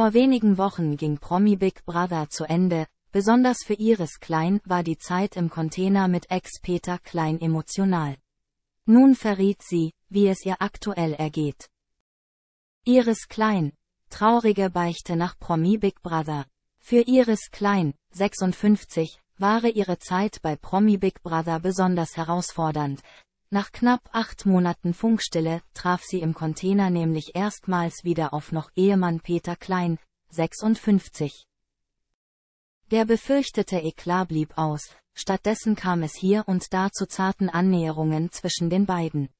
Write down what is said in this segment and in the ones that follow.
Vor wenigen Wochen ging Promi Big Brother zu Ende, besonders für Iris Klein war die Zeit im Container mit Ex-Peter Klein emotional. Nun verriet sie, wie es ihr aktuell ergeht. Iris Klein. Traurige Beichte nach Promi Big Brother. Für Iris Klein, 56, war ihre Zeit bei Promi Big Brother besonders herausfordernd, nach knapp acht Monaten Funkstille traf sie im Container nämlich erstmals wieder auf noch Ehemann Peter Klein, 56. Der befürchtete Eklat blieb aus, stattdessen kam es hier und da zu zarten Annäherungen zwischen den beiden.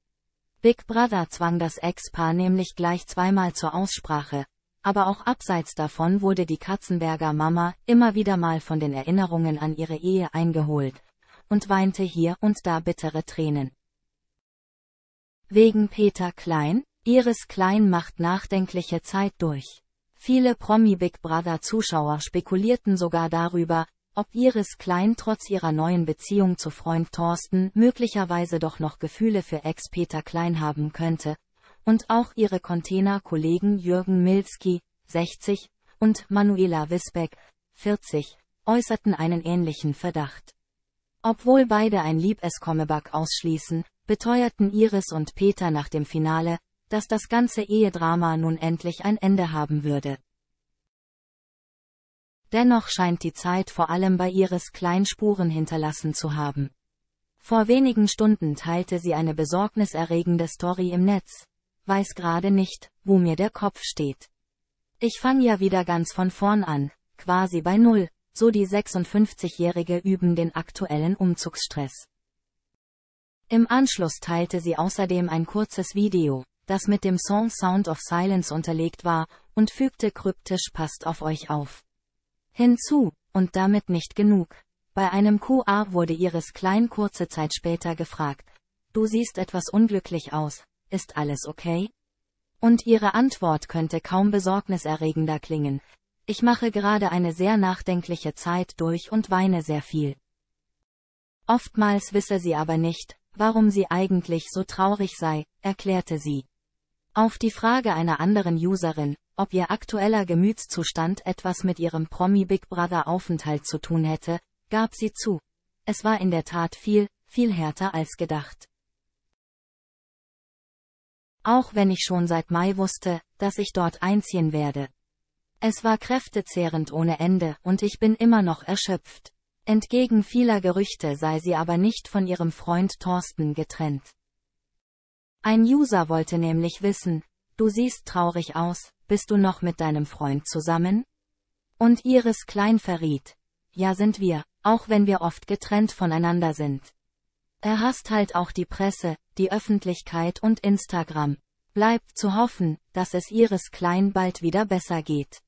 Big Brother zwang das Ex-Paar nämlich gleich zweimal zur Aussprache, aber auch abseits davon wurde die Katzenberger Mama immer wieder mal von den Erinnerungen an ihre Ehe eingeholt und weinte hier und da bittere Tränen. Wegen Peter Klein, Iris Klein macht nachdenkliche Zeit durch. Viele Promi-Big Brother-Zuschauer spekulierten sogar darüber, ob Iris Klein trotz ihrer neuen Beziehung zu Freund Thorsten möglicherweise doch noch Gefühle für Ex-Peter Klein haben könnte, und auch ihre Container-Kollegen Jürgen Milski, 60, und Manuela Wisbeck, 40, äußerten einen ähnlichen Verdacht. Obwohl beide ein Liebeskommeback ausschließen, beteuerten Iris und Peter nach dem Finale, dass das ganze Ehedrama nun endlich ein Ende haben würde. Dennoch scheint die Zeit vor allem bei Iris klein Spuren hinterlassen zu haben. Vor wenigen Stunden teilte sie eine besorgniserregende Story im Netz. Weiß gerade nicht, wo mir der Kopf steht. Ich fang ja wieder ganz von vorn an, quasi bei Null, so die 56-Jährige üben den aktuellen Umzugsstress. Im Anschluss teilte sie außerdem ein kurzes Video, das mit dem Song Sound of Silence unterlegt war, und fügte kryptisch Passt auf euch auf. Hinzu, und damit nicht genug. Bei einem QA wurde ihres Klein kurze Zeit später gefragt, du siehst etwas unglücklich aus, ist alles okay? Und ihre Antwort könnte kaum besorgniserregender klingen, ich mache gerade eine sehr nachdenkliche Zeit durch und weine sehr viel. Oftmals wisse sie aber nicht, warum sie eigentlich so traurig sei, erklärte sie. Auf die Frage einer anderen Userin, ob ihr aktueller Gemütszustand etwas mit ihrem Promi Big Brother Aufenthalt zu tun hätte, gab sie zu. Es war in der Tat viel, viel härter als gedacht. Auch wenn ich schon seit Mai wusste, dass ich dort einziehen werde. Es war kräftezehrend ohne Ende und ich bin immer noch erschöpft. Entgegen vieler Gerüchte sei sie aber nicht von ihrem Freund Thorsten getrennt. Ein User wollte nämlich wissen, du siehst traurig aus, bist du noch mit deinem Freund zusammen? Und Iris Klein verriet, ja sind wir, auch wenn wir oft getrennt voneinander sind. Er hasst halt auch die Presse, die Öffentlichkeit und Instagram. Bleibt zu hoffen, dass es Iris Klein bald wieder besser geht.